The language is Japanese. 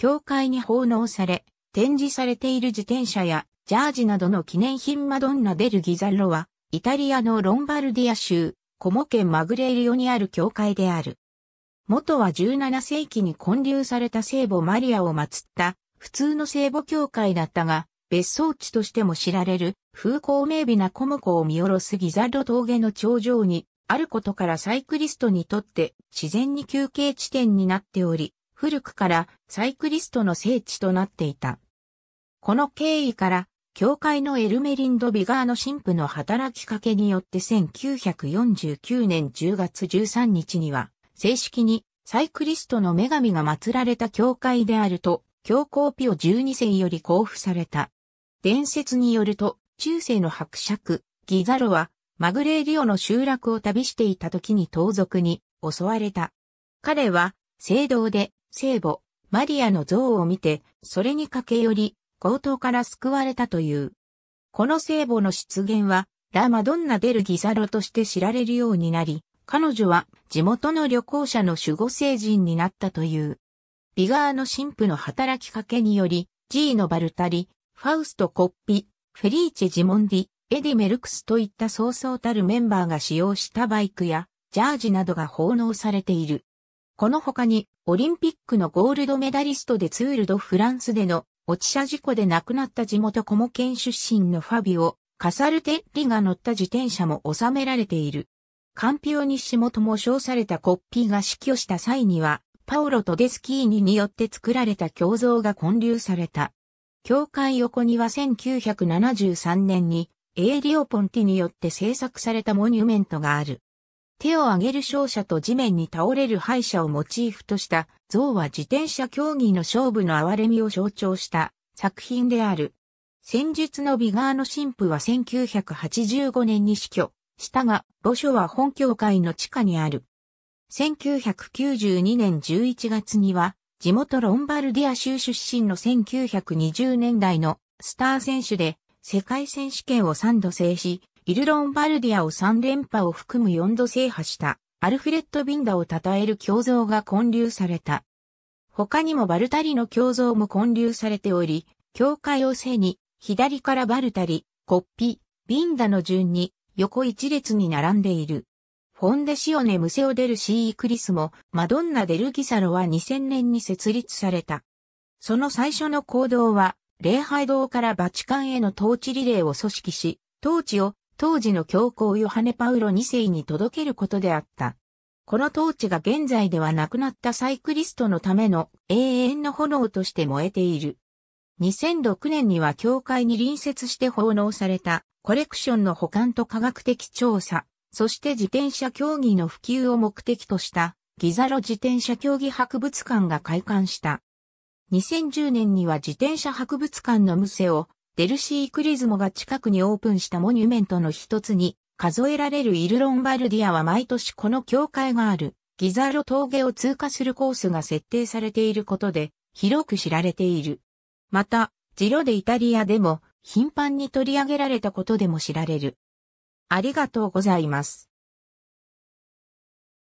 教会に奉納され、展示されている自転車やジャージなどの記念品マドンナ・デル・ギザロは、イタリアのロンバルディア州、コモ県マグレーリオにある教会である。元は17世紀に建立された聖母マリアを祀った普通の聖母教会だったが、別荘地としても知られる風光明媚なコモコを見下ろすギザロ峠の頂上にあることからサイクリストにとって自然に休憩地点になっており、古くからサイクリストの聖地となっていた。この経緯から、教会のエルメリンド・ビガーの神父の働きかけによって1949年10月13日には、正式にサイクリストの女神が祀られた教会であると、教皇ピオ12世より交付された。伝説によると、中世の伯爵、ギザロは、マグレーリオの集落を旅していた時に盗賊に襲われた。彼は、聖堂で聖母、マリアの像を見て、それに駆け寄り、強盗から救われたという。この聖母の出現は、ラ・マドンナ・デル・ギザロとして知られるようになり、彼女は地元の旅行者の守護聖人になったという。ビガーの神父の働きかけにより、ジーノ・バルタリ、ファウスト・コッピ、フェリーチェ・ジモンディ、エディ・メルクスといった早々たるメンバーが使用したバイクや、ジャージなどが奉納されている。この他に、オリンピックのゴールドメダリストでツールドフランスでの落ち車事故で亡くなった地元コモ県出身のファビオ、カサルテッリが乗った自転車も収められている。カンピオニシモとも称されたコッピーが死去した際には、パオロとデスキーニによって作られた胸像が建立された。教会横には1973年に、エーリオ・ポンティによって制作されたモニュメントがある。手を上げる勝者と地面に倒れる敗者をモチーフとした像は自転車競技の勝負の哀れみを象徴した作品である。戦術のビガーの神父は1985年に死去したが、墓所は本教会の地下にある。1992年11月には、地元ロンバルディア州出身の1920年代のスター選手で世界選手権を3度制し、ギルロンバルディアを3連覇を含む4度制覇したアルフレッド・ビンダを称える胸像が建立された。他にもバルタリの胸像も建立されており、教会を背に、左からバルタリ、コッピ、ビンダの順に、横一列に並んでいる。フォンデシオネ・ムセオデル・シー・クリスも、マドンナ・デル・ギサロは2000年に設立された。その最初の行動は、礼拝堂からバチカンへの統治リレーを組織し、統治を当時の教皇ヨハネ・パウロ2世に届けることであった。この統治が現在ではなくなったサイクリストのための永遠の炎として燃えている。2006年には教会に隣接して奉納されたコレクションの保管と科学的調査、そして自転車競技の普及を目的としたギザロ自転車競技博物館が開館した。2010年には自転車博物館のムセをデルシー・クリズモが近くにオープンしたモニュメントの一つに、数えられるイル・ロンバルディアは毎年この教会がある、ギザーロ峠を通過するコースが設定されていることで、広く知られている。また、ジロでイタリアでも、頻繁に取り上げられたことでも知られる。ありがとうございます。